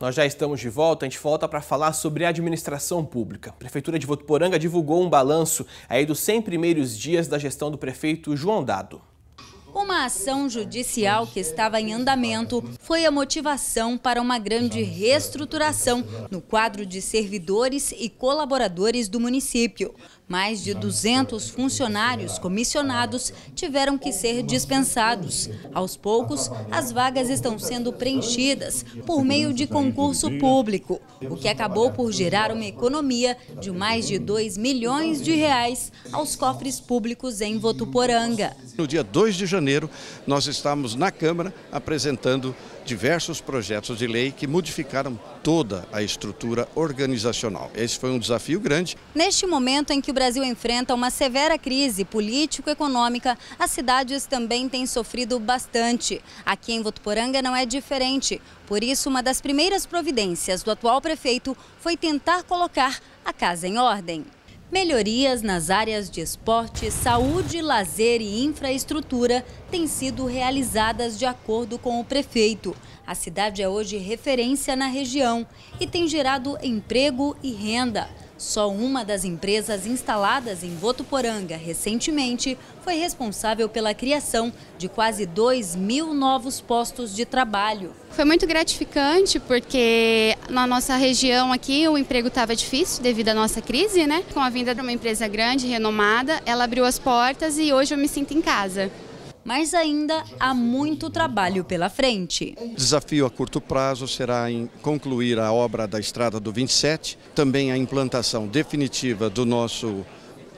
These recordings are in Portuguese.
Nós já estamos de volta, a gente volta para falar sobre a administração pública. A Prefeitura de Votuporanga divulgou um balanço aí dos 100 primeiros dias da gestão do prefeito João Dado. Uma ação judicial que estava em andamento foi a motivação para uma grande reestruturação no quadro de servidores e colaboradores do município. Mais de 200 funcionários comissionados tiveram que ser dispensados. Aos poucos, as vagas estão sendo preenchidas por meio de concurso público, o que acabou por gerar uma economia de mais de 2 milhões de reais aos cofres públicos em Votuporanga. No dia 2 de janeiro, Janeiro, nós estamos na Câmara apresentando diversos projetos de lei que modificaram toda a estrutura organizacional. Esse foi um desafio grande. Neste momento em que o Brasil enfrenta uma severa crise político-econômica, as cidades também têm sofrido bastante. Aqui em Votuporanga não é diferente. Por isso, uma das primeiras providências do atual prefeito foi tentar colocar a casa em ordem. Melhorias nas áreas de esporte, saúde, lazer e infraestrutura têm sido realizadas de acordo com o prefeito. A cidade é hoje referência na região e tem gerado emprego e renda. Só uma das empresas instaladas em Votuporanga recentemente foi responsável pela criação de quase 2 mil novos postos de trabalho. Foi muito gratificante porque na nossa região aqui o emprego estava difícil devido à nossa crise, né? Com a vinda de uma empresa grande, renomada, ela abriu as portas e hoje eu me sinto em casa mas ainda há muito trabalho pela frente. O desafio a curto prazo será em concluir a obra da Estrada do 27, também a implantação definitiva do nosso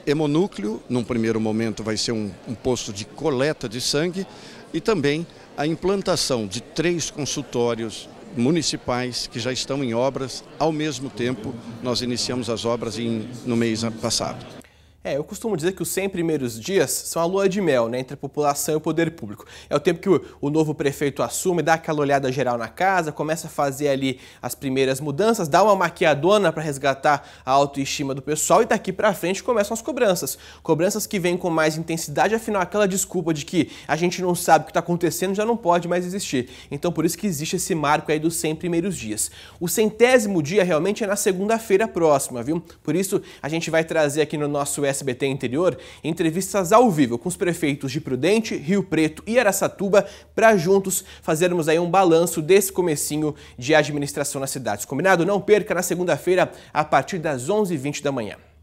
hemonúcleo, num primeiro momento vai ser um, um posto de coleta de sangue, e também a implantação de três consultórios municipais que já estão em obras. Ao mesmo tempo, nós iniciamos as obras em, no mês passado. É, eu costumo dizer que os 100 primeiros dias são a lua de mel né, entre a população e o poder público. É o tempo que o, o, novo prefeito assume, dá aquela olhada geral na casa, começa a fazer ali as primeiras mudanças, dá uma maquiadona para resgatar a autoestima do pessoal e daqui para frente começam as cobranças. Cobranças que vêm com mais intensidade, afinal aquela desculpa de que a gente não sabe o que está acontecendo já não pode mais existir. Então por isso que existe esse marco aí dos 100 primeiros dias. O centésimo dia realmente é na segunda-feira próxima, viu? Por isso a gente vai trazer aqui no nosso SBT Interior entrevistas ao vivo com os prefeitos de Prudente, Rio Preto e Aracatuba para juntos fazermos aí um balanço desse comecinho de administração nas cidades. Combinado? Não perca na segunda-feira a partir das 11h20 da manhã.